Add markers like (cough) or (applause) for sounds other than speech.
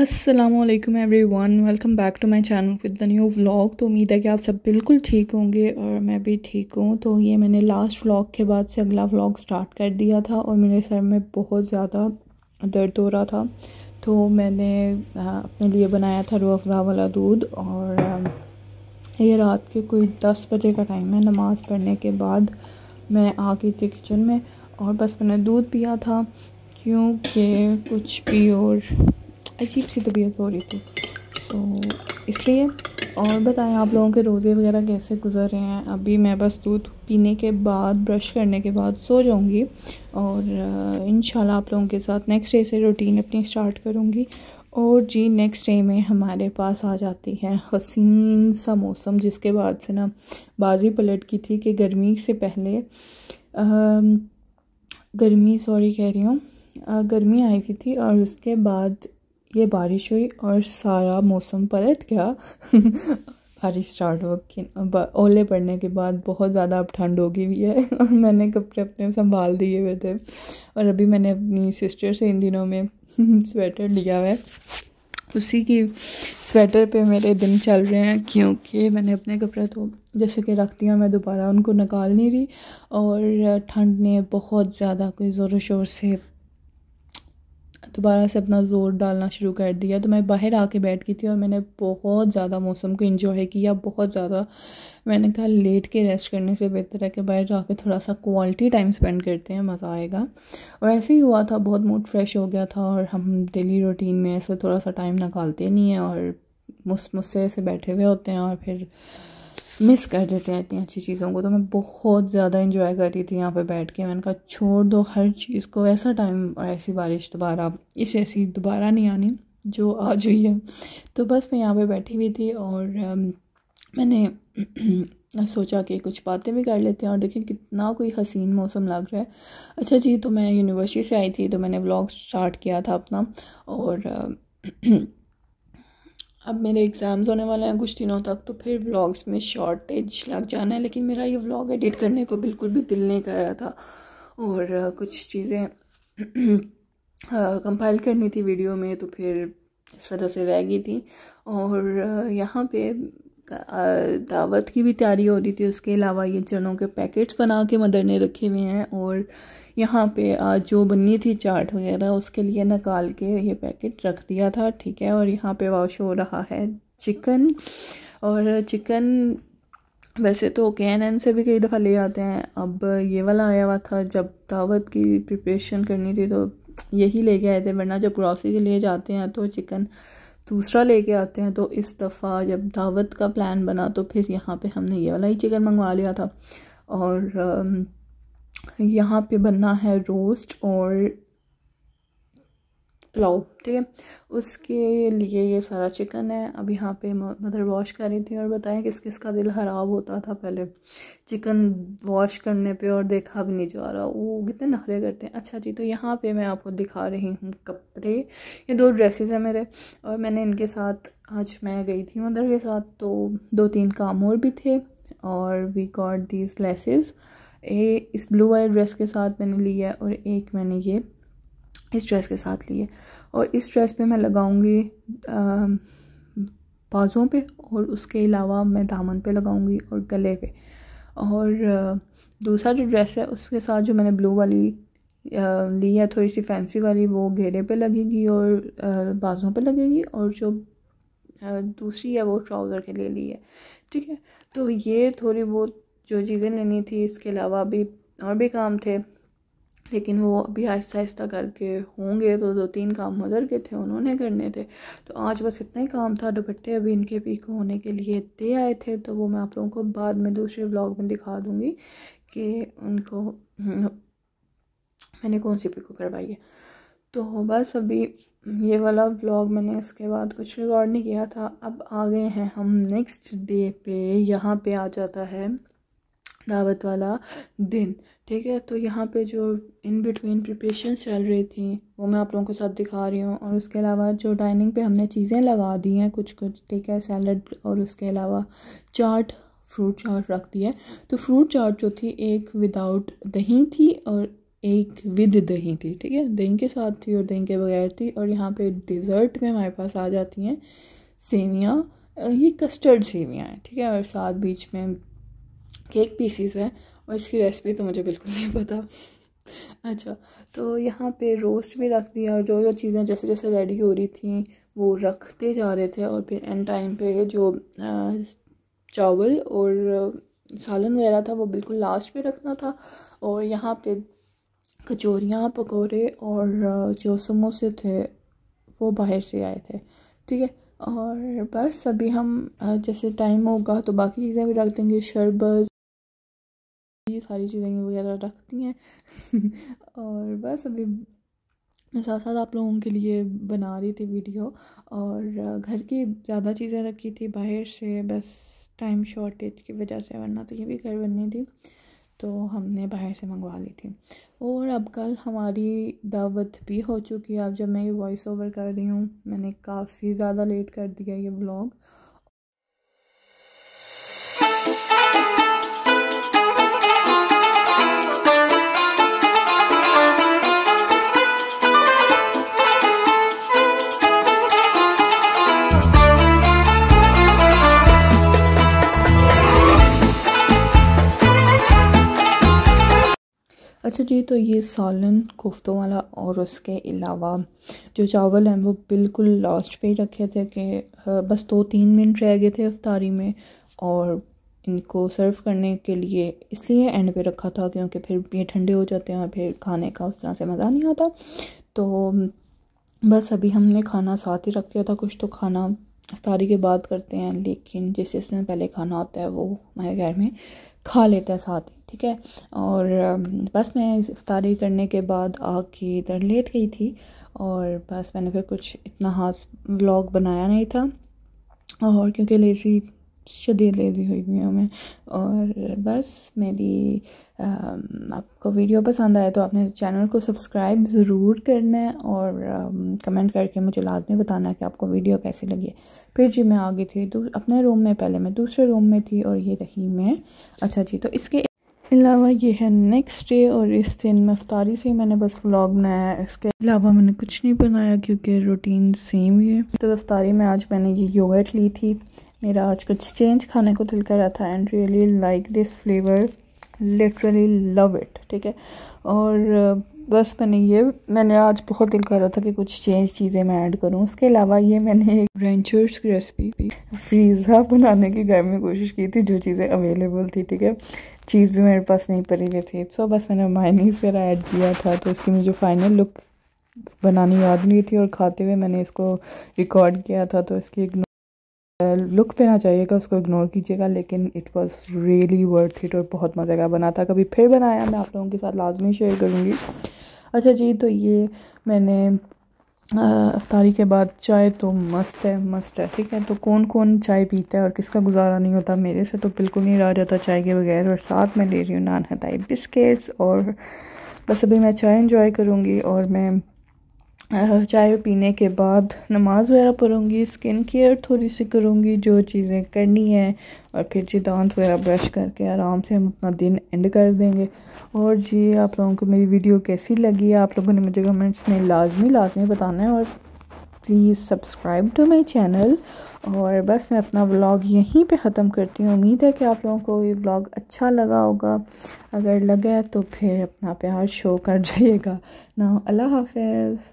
Aslam everyone welcome back to my channel with the new vlog तो उम्मीद है कि आप सब बिल्कुल ठीक होंगे और मैं भी ठीक हूँ तो ये मैंने लास्ट व्लाग के बाद से अगला व्लॉग स्टार्ट कर दिया था और मेरे सर में बहुत ज़्यादा दर्द हो रहा था तो मैंने अपने लिए बनाया था रू अफ़ज़ा वाला दूध और ये रात के कोई दस बजे का टाइम है नमाज़ पढ़ने के बाद मैं आ गई थी किचन में और बस मैंने दूध पिया था क्योंकि कुछ भी और अजीब सी तबीयत हो रही थी सो so, इसलिए और बताएं आप लोगों के रोज़े वगैरह कैसे गुजर रहे हैं अभी मैं बस दूध पीने के बाद ब्रश करने के बाद सो जाऊंगी और इन आप लोगों के साथ नेक्स्ट डे से रूटीन अपनी स्टार्ट करूंगी और जी नेक्स्ट डे में हमारे पास आ जाती है हसीन सा मौसम जिसके बाद से ना बाजी पलट की थी कि गर्मी से पहले आ, गर्मी सॉरी कह रही हूँ गर्मी आई हुई थी और उसके बाद ये बारिश हुई और सारा मौसम पलट गया (laughs) बारिश स्टार्ट हो ओले पड़ने के बाद बहुत ज़्यादा अब ठंड हो गई हुई है (laughs) और मैंने कपड़े अपने संभाल दिए हुए थे और अभी मैंने अपनी सिस्टर से इन दिनों में स्वेटर (laughs) लिया हुआ है उसी की स्वेटर पे मेरे दिन चल रहे हैं क्योंकि मैंने अपने कपड़े तो जैसे कि रख दिया मैं दोबारा उनको निकाल नहीं रही और ठंड ने बहुत ज़्यादा कोई ज़ोरों शोर से दोबारा से अपना ज़ोर डालना शुरू कर दिया तो मैं बाहर आके बैठ गई थी और मैंने बहुत ज़्यादा मौसम को इन्जॉय किया बहुत ज़्यादा मैंने कहा लेट के रेस्ट करने से बेहतर है कि बाहर जाके थोड़ा सा क्वालिटी टाइम स्पेंड करते हैं मज़ा आएगा और ऐसे ही हुआ था बहुत मूड फ्रेश हो गया था और हम डेली रूटीन में ऐसे थोड़ा सा टाइम निकालते नहीं हैं और मुस मुस्से से बैठे हुए होते हैं और फिर मिस कर देते हैं इतनी अच्छी चीज़ों को तो मैं बहुत ज़्यादा इन्जॉय कर रही थी यहाँ पे बैठ के मैंने कहा छोड़ दो हर चीज़ को ऐसा टाइम और ऐसी बारिश दोबारा इस ऐसी दोबारा नहीं आनी जो आज हुई है तो बस मैं यहाँ पे बैठी हुई थी और मैंने (clears throat) सोचा कि कुछ बातें भी कर लेते हैं और देखिए कितना कोई हसीन मौसम लग रहा है अच्छा जी तो मैं यूनिवर्सिटी से आई थी तो मैंने व्लॉग स्टार्ट किया था अपना और (clears throat) अब मेरे एग्ज़ाम्स होने वाले हैं कुछ दिनों तक तो फिर व्लॉग्स में शॉर्टेज लग जाना है लेकिन मेरा ये व्लॉग एडिट करने को बिल्कुल भी दिल नहीं कर रहा था और कुछ चीज़ें कंपाइल (clears throat) करनी थी वीडियो में तो फिर इस वजह से रह गई थी और यहाँ पे दावत की भी तैयारी हो रही थी उसके अलावा ये चनों के पैकेट्स बना के मदर ने रखे हुए हैं और यहाँ पे आज जो बनी थी चाट वगैरह उसके लिए निकाल के ये पैकेट रख दिया था ठीक है और यहाँ पे वॉश हो रहा है चिकन और चिकन वैसे तो के एन एन से भी कई दफ़ा ले आते हैं अब ये वाला आया हुआ था जब दावत की प्रिपरेशन करनी थी तो यही ले गए आए थे वरना जब ग्रॉसरी के लिए जाते हैं तो चिकन दूसरा लेके आते हैं तो इस दफ़ा जब दावत का प्लान बना तो फिर यहाँ पे हमने ये वाला ही चिकन मंगवा लिया था और यहाँ पे बनना है रोस्ट और पुलाव ठीक है उसके लिए ये सारा चिकन है अब यहाँ पे मदर वॉश कर रही थी और बताएं किस किस का दिल ख़राब होता था पहले चिकन वॉश करने पे और देखा भी नहीं जा रहा वो कितने नखरे करते हैं अच्छा जी तो यहाँ पे मैं आपको दिखा रही हूँ कपड़े ये दो ड्रेसेस हैं मेरे और मैंने इनके साथ आज मैं गई थी मदर के साथ तो दो तीन काम और भी थे और वी गॉट दीज लेसेस ए इस ब्लू वाले ड्रेस के साथ मैंने लिया और एक मैंने ये इस ड्रेस के साथ लिए और इस ड्रेस पे मैं लगाऊंगी बाज़ों पे और उसके अलावा मैं दामन पे लगाऊंगी और गले पे और दूसरा जो ड्रेस है उसके साथ जो मैंने ब्लू वाली ली है थोड़ी सी फैंसी वाली वो घेरे पे लगेगी और बाज़ों पे लगेगी और जो दूसरी है वो ट्राउज़र के लिए ली है ठीक है तो ये थोड़ी बहुत जो चीज़ें लेनी थी इसके अलावा भी और भी काम थे लेकिन वो अभी आहिस्ता आहिस्ता करके होंगे तो दो तीन काम मदर के थे उन्होंने करने थे तो आज बस इतना ही काम था दुपट्टे अभी इनके पीक होने के लिए दे आए थे तो वो मैं आप लोगों को बाद में दूसरे ब्लॉग में दिखा दूँगी कि उनको हम्म, मैंने कौन सी पिको करवाई है तो बस अभी ये वाला व्लॉग मैंने इसके बाद कुछ रिकॉर्ड नहीं किया था अब आ गए हैं हम नेक्स्ट डे पे यहाँ पे आ जाता है दावत वाला दिन ठीक है तो यहाँ पे जो इन बिटवीन प्रिपरेशन चल रही थी वो मैं आप लोगों के साथ दिखा रही हूँ और उसके अलावा जो डाइनिंग पे हमने चीज़ें लगा दी हैं कुछ कुछ ठीक है सैलड और उसके अलावा चाट फ्रूट चाट रख दी है तो फ्रूट चाट जो थी एक विदाउट दही थी और एक विद दही थी ठीक है दही के साथ थी और दही के बगैर थी और यहाँ पर डिज़र्ट में हमारे पास आ जाती हैं सेवियाँ ये कस्टर्ड सेवियाँ हैं ठीक है और साथ बीच में केक पीसीस हैं और इसकी रेसिपी तो मुझे बिल्कुल नहीं पता अच्छा तो यहाँ पे रोस्ट भी रख दिया और जो जो चीज़ें जैसे जैसे रेडी हो रही थी वो रखते जा रहे थे और फिर एंड टाइम पे जो चावल और सालन वगैरह था वो बिल्कुल लास्ट पे रखना था और यहाँ पे कचौरियाँ पकौड़े और जो समोसे थे वो बाहर से आए थे ठीक है और बस अभी हम जैसे टाइम होगा तो बाकी चीज़ें भी रख देंगे शरबत ये सारी चीज़ें वगैरह रखती हैं (laughs) और बस अभी मैं साथ साथ आप लोगों के लिए बना रही थी वीडियो और घर की ज़्यादा चीज़ें रखी थी बाहर से बस टाइम शॉर्टेज की वजह से वरना तो ये भी घर बननी थी तो हमने बाहर से मंगवा ली थी और अब कल हमारी दावत भी हो चुकी है अब जब मैं ये वॉइस ओवर कर रही हूँ मैंने काफ़ी ज़्यादा लेट कर दिया ये ब्लॉग अच्छा जी तो ये सालन कोफ्तों वाला और उसके अलावा जो चावल हैं वो बिल्कुल लास्ट पे ही रखे थे कि बस दो तीन मिनट रह गए थे अफ्तारी में और इनको सर्व करने के लिए इसलिए एंड पे रखा था क्योंकि फिर ये ठंडे हो जाते हैं और फिर खाने का उस तरह से मज़ा नहीं आता तो बस अभी हमने खाना साथ ही रख दिया था कुछ तो खाना अफ्तारी के बाद करते हैं लेकिन जिस जिसने पहले खाना होता है वो हमारे घर में खा लेता है साथ ही ठीक है और बस मैं इफ्तारी करने के बाद आके इधर लेट गई थी और बस मैंने फिर कुछ इतना खास व्लॉग बनाया नहीं था और क्योंकि लेज़ी शदीद लेज़ी हुई हुई हूँ मैं और बस मेरी आपको वीडियो पसंद आया तो आपने चैनल को सब्सक्राइब ज़रूर करना है और कमेंट करके मुझे लाजमी बताना है कि आपको वीडियो कैसी लगी फिर जी मैं आ गई थी अपने रूम में पहले मैं दूसरे रूम में थी और ये रही मैं अच्छा जी तो इसके अलावा ये है नेक्स्ट डे और इस दिन मफ्तारी से मैंने बस व्लॉग बनाया है इसके अलावा मैंने कुछ नहीं बनाया क्योंकि रूटीन सेम ही है तो रफ्तारी में आज मैंने ये योगर्ट ली थी मेरा आज कुछ चेंज खाने को दिल कर रहा था and really like this flavour literally love it ठीक है और बस मैंने ये मैंने आज बहुत दिल कर रहा था कि कुछ चेंज चीज़ें मैं ऐड करूँ उसके अलावा ये मैंने एक रेंचर्स की रेसिपी फ्रीज़ा बनाने की घर में कोशिश की थी जो चीज़ें अवेलेबल थी ठीक है चीज़ भी मेरे पास नहीं पड़ी हुई थी सो बस मैंने मायनीस वगैरह ऐड किया था तो इसकी मुझे फाइनल लुक बनानी याद नहीं थी और खाते हुए मैंने इसको रिकॉर्ड किया था तो इसकी लुक पे ना चाहिएगा उसको इग्नोर कीजिएगा लेकिन it was really worth it और बहुत मज़े का बना था कभी फिर बनाया मैं आप लोगों के साथ लाजमी शेयर करूँगी अच्छा जी तो ये मैंने अफ्तारी के बाद चाय तो मस्त है मस्त है ठीक है तो कौन कौन चाय पीता है और किसका गुजारा नहीं होता मेरे से तो बिल्कुल नहीं रहा जाता चाय के बगैर और साथ में ले रही हूँ नान हताई बिस्किट्स और बस अभी मैं चाय इन्जॉय करूँगी और मैं चाय पीने के बाद नमाज़ वगैरह पढ़ूँगी स्किन केयर थोड़ी सी करूँगी जो चीज़ें करनी है और फिर जी दांत वगैरह ब्रश करके आराम से हम अपना दिन एंड कर देंगे और जी आप लोगों को मेरी वीडियो कैसी लगी आप लोगों ने मुझे कमेंट्स में लाजमी लाजमी बताना है और please subscribe to my channel और बस मैं अपना व्लॉग यहीं पे ख़त्म करती हूँ उम्मीद है कि आप लोगों को ये व्लॉग अच्छा लगा होगा अगर लगे तो फिर अपना प्यार शो कर जाइएगा ना अल्लाह हाफिज़